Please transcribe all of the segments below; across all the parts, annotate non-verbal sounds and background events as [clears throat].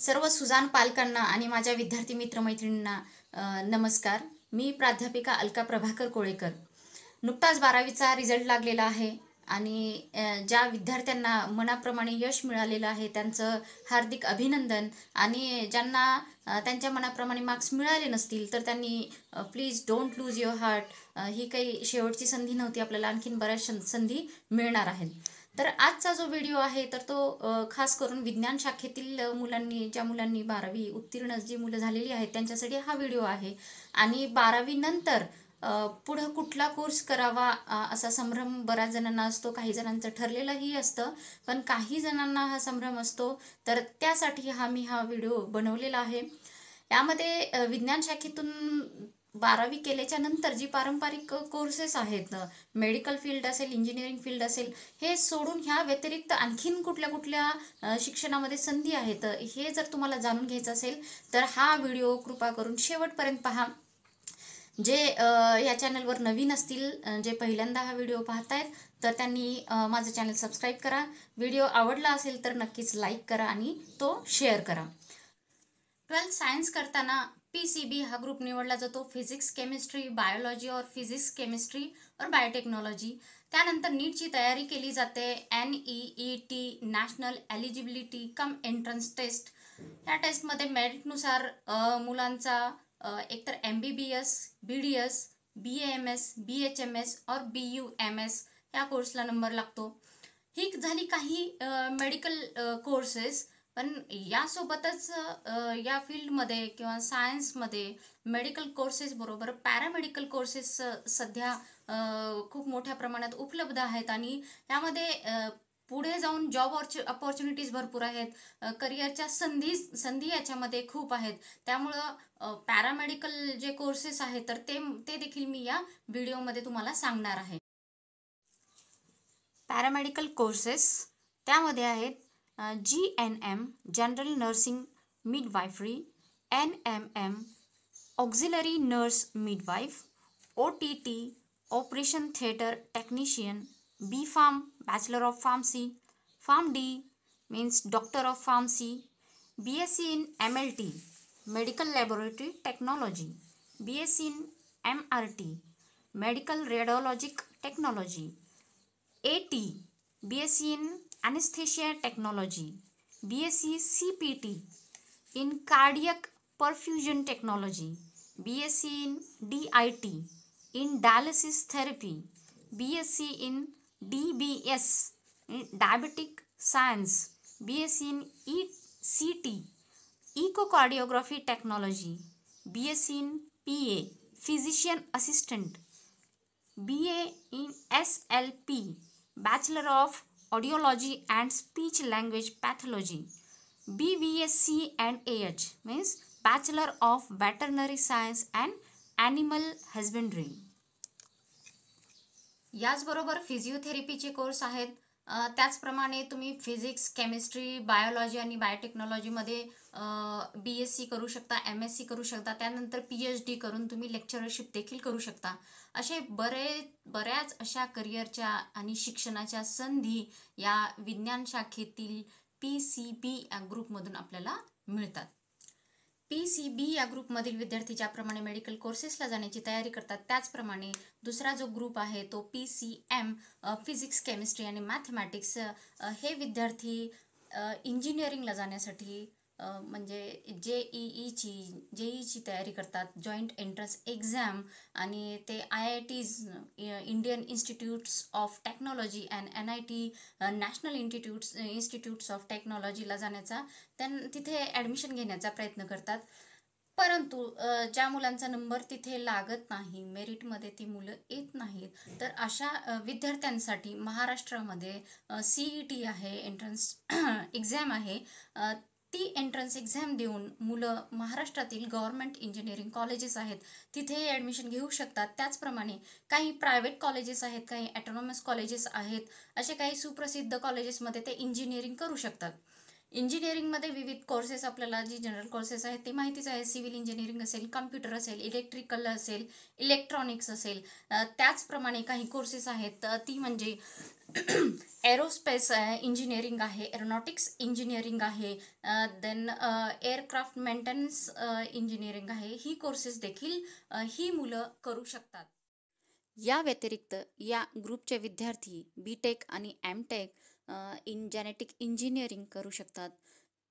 सर्व सुजान पालकांना आणि माझ्या विद्यार्थी मित्रमैत्रिणींना नमस्कार मी प्राध्यापिका अलका प्रभाकर कोळेकर नुकताच बारावीचा रिझल्ट लागलेला आहे आणि ज्या विद्यार्थ्यांना मनाप्रमाणे यश मिळालेलं आहे त्यांचं हार्दिक अभिनंदन आणि ज्यांना त्यांच्या मनाप्रमाणे मार्क्स मिळाले नसतील तर त्यांनी please don't lose your heart ही काही शेवटची संधी नव्हती आपल्याला आणखीन बऱ्याच संधी मिळणार आहेत तर आजचा जो व्हिडिओ आहे तर तो खास करून विज्ञान शाखेतील मुलांनी ज्या मुलांनी बारावी उत्तीर्ण जी मुलं झालेली आहेत त्यांच्यासाठी हा व्हिडिओ आहे आणि नंतर पुढं कुठला कोर्स करावा असा संभ्रम बऱ्याच जणांना असतो काही जणांचं ठरलेलंही असतं पण काही जणांना हा संभ्रम असतो तर त्यासाठी हा मी हा व्हिडिओ बनवलेला आहे यामध्ये विज्ञान शाखेतून बारावी केल्याच्या नंतर जी पारंपरिक कोर्सेस आहेत मेडिकल फील्ड असेल इंजिनिअरिंग फील्ड असेल हे सोडून ह्या व्यतिरिक्त आणखीन कुठल्या कुठल्या शिक्षणामध्ये संधी आहेत हे जर तुम्हाला जाणून घ्यायचं असेल तर हा व्हिडिओ कृपा करून शेवटपर्यंत पहा जे या चॅनलवर नवीन असतील जे पहिल्यांदा हा व्हिडिओ पाहतायत तर त्यांनी माझं चॅनल सबस्क्राईब करा व्हिडिओ आवडला असेल तर नक्कीच लाईक करा आणि तो शेअर करा ट्वेल्थ सायन्स करताना पी सी बी हा ग्रुप निवडला जातो फिजिक्स केमिस्ट्री बायोलॉजी और फिजिक्स केमिस्ट्री और बायोटेक्नॉलॉजी त्यानंतर नीटची तयारी केली जाते N E E T national eligibility cum entrance test या टेस्टमध्ये मेरिटनुसार मुलांचा एकतर M B B S B D S B M S B H M S और बी यू एम एस या कोर्सला नंबर लागतो ही झाली काही मेडिकल कोर्सेस पण यासोबतच या फील्डमध्ये किंवा सायन्समध्ये मेडिकल कोर्सेस बरोबर पॅरामेडिकल कोर्सेस सध्या खूप मोठ्या प्रमाणात उपलब्ध आहेत आणि यामध्ये पुढे जाऊन जॉब ऑपॉर्च्युनिटीज भरपूर आहेत करिअरच्या संधी संधी याच्यामध्ये खूप आहेत त्यामुळं पॅरामेडिकल जे कोर्सेस आहेत तर ते ते देखील मी या व्हिडिओमध्ये तुम्हाला सांगणार आहे पॅरामेडिकल कोर्सेस त्यामध्ये आहेत Uh, GNM General Nursing Midwifery, NMM Auxiliary Nurse Midwife, OTT Operation Theatre Technician, BPharm Bachelor of Pharmacy, Pharm D means Doctor of Pharmacy, BSc in MLT Medical Laboratory Technology, BSc in MRT Medical Radiologic Technology, AT BSc in anaesthesia technology P T in cardiac perfusion technology C in D I T in dialysis therapy B S C in D B S in diabetic science C in E C T echo echocardiography technology C in P A physician assistant A in S L P bachelor of audiology and speech language pathology B V S C and A H means bachelor of veterinary science and animal husbandry याचबरोबर फिजिओथेरपीचे course आहेत त्याचप्रमाणे तुम्ही physics chemistry biology आणि बायोटेक्नॉलॉजीमध्ये बी S C करू शकता M S C करू शकता त्यानंतर पी एच डी करून तुम्ही लेक्चरशिप देखील करू शकता असे बरे बऱ्याच अशा करिअरच्या आणि शिक्षणाच्या संधी या विज्ञान शाखेतील पी सी बी या ग्रुपमधून आपल्याला मिळतात पी सी बी या ग्रुपमधील विद्यार्थी ज्याप्रमाणे मेडिकल कोर्सेसला जाण्याची तयारी करतात त्याचप्रमाणे दुसरा जो ग्रुप आहे तो P C M physics chemistry आणि मॅथमॅटिक्स हे विद्यार्थी इंजिनिअरिंगला जाण्यासाठी म्हणजे जे ई ईची जे ईची तयारी करतात जॉईंट एंट्रन्स एक्झाम आणि ते I I Ts Indian institutes of technology and N I T national institutes institutes of टेक्नॉलॉजीला जाण्याचा त्यां तिथे ॲडमिशन घेण्याचा प्रयत्न करतात परंतु ज्या मुलांचा नंबर तिथे लागत नाही मेरिटमध्ये ती मुलं येत नाहीत तर अशा विद्यार्थ्यांसाठी महाराष्ट्रामध्ये सी ई टी आहे एंट्रन्स एक्झाम [clears throat] आहे ती एंट्रन्स एक्झाम देऊन मुलं महाराष्ट्रातील गव्हर्नमेंट इंजिनिअरिंग कॉलेजेस आहेत तिथेही ॲडमिशन घेऊ शकतात त्याचप्रमाणे काही प्रायव्हेट कॉलेजेस आहेत काही ॲटोनॉमस कॉलेजेस आहेत असे काही सुप्रसिद्ध कॉलेजेसमध्ये ते इंजिनिअरिंग करू शकतात इंजिनिअरिंगमध्ये विविध कोर्सेस आपल्याला जी जनरल कोर्सेस आहेत ते माहितीच आहे सिव्हिल इंजिनिअरिंग असेल कम्प्युटर असेल इलेक्ट्रिकल असेल इलेक्ट्रॉनिक्स असेल त्याचप्रमाणे काही कोर्सेस आहेत ती म्हणजे एरोस्पेस [clears throat] इंजिनिअरिंग uh, आहे एरोनॉटिक्स इंजिनिअरिंग आहे देन एअरक्राफ्ट मेंटेनन्स इंजिनिअरिंग आहे ही कोर्सेस देखील uh, ही मुलं करू शकतात या व्यतिरिक्त या ग्रुपचे विद्यार्थी बी टेक आणि M tech in genetic engineering करू शकतात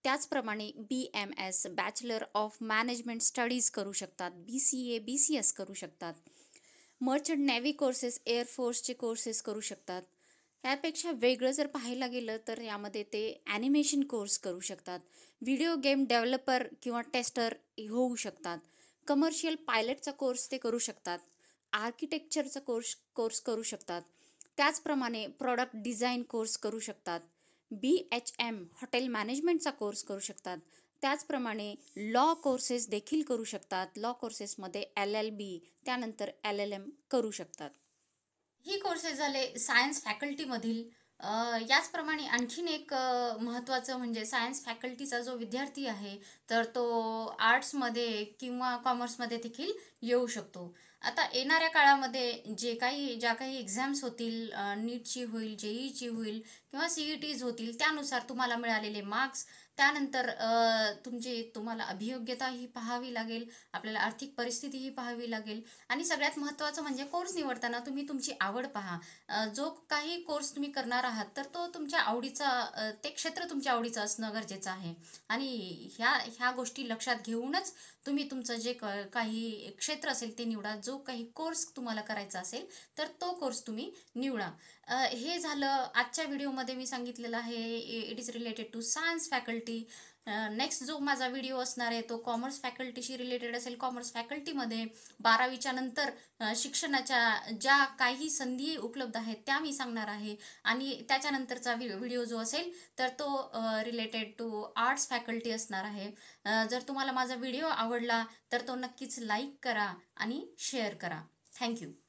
त्याचप्रमाणे B M S bachelor of management studies करू शकतात B C A B C S करू शकतात मर्चंट नेव्ही कोर्सेस एअरफोर्सचे कोर्सेस करू शकतात यापेक्षा वेगळं जर पाहायला गेलं तर यामध्ये ते ॲनिमेशन कोर्स करू शकतात व्हिडिओ गेम डेव्हलपर किंवा टेस्टर होऊ शकतात कमर्शियल पायलटचा कोर्स ते करू शकतात आर्किटेक्चरचा कोर्स कोर्स करू शकतात त्याचप्रमाणे प्रॉडक्ट डिझाईन कोर्स करू शकतात बी एच एम हॉटेल मॅनेजमेंटचा कोर्स करू शकतात त्याचप्रमाणे लॉ कोर्सेस देखील करू शकतात लॉ कोर्सेसमध्ये एल एल बी त्यानंतर एल एल एम करू शकतात ही कोर्सेस झाले सायन्स फॅकल्टीमधील याचप्रमाणे आणखीन एक महत्त्वाचं म्हणजे सायन्स फॅकल्टीचा जो विद्यार्थी आहे तर तो आर्ट्समध्ये किंवा कॉमर्समध्ये देखील येऊ शकतो आता येणाऱ्या काळामध्ये जे काही ज्या काही एक्झाम्स होतील नीटची होईल जेईची होईल किंवा सीईटीज होतील त्यानुसार तुम्हाला मिळालेले मार्क्स त्यानंतर तुमची तुम्हाला अभियोग्यता ही पाहावी लागेल आपल्याला आर्थिक परिस्थिती ही पाहावी लागेल आणि सगळ्यात महत्त्वाचं म्हणजे कोर्स निवडताना तुम्ही तुमची आवड पहा जो काही कोर्स तुम्ही करणार आहात तर तो तुमच्या आवडीचा ते क्षेत्र तुमच्या आवडीचं असणं गरजेचं आहे आणि ह्या ह्या गोष्टी लक्षात घेऊनच तुम्ही तुमचं जे काही क्षेत्र क्षेत्र असेल ते निवडा जो काही कोर्स तुम्हाला करायचा असेल तर तो कोर्स तुम्ही निवडा हे झालं आजच्या व्हिडिओमध्ये मी सांगितलेलं आहे it is related to science faculty next जो माझा व्हिडिओ असणार आहे तो कॉमर्स फॅकल्टीशी रिलेटेड असेल कॉमर्स फॅकल्टीमध्ये बारावीच्या नंतर शिक्षणाच्या ज्या काही संधी उपलब्ध आहेत त्या मी सांगणार आहे आणि त्याच्यानंतरचा व्हिडिओ जो असेल तर तो रिलेटेड टू आर्ट्स फॅकल्टी असणार आहे जर तुम्हाला माझा व्हिडिओ आवडला तर तो नक्कीच लाईक करा आणि शेअर करा थँक्यू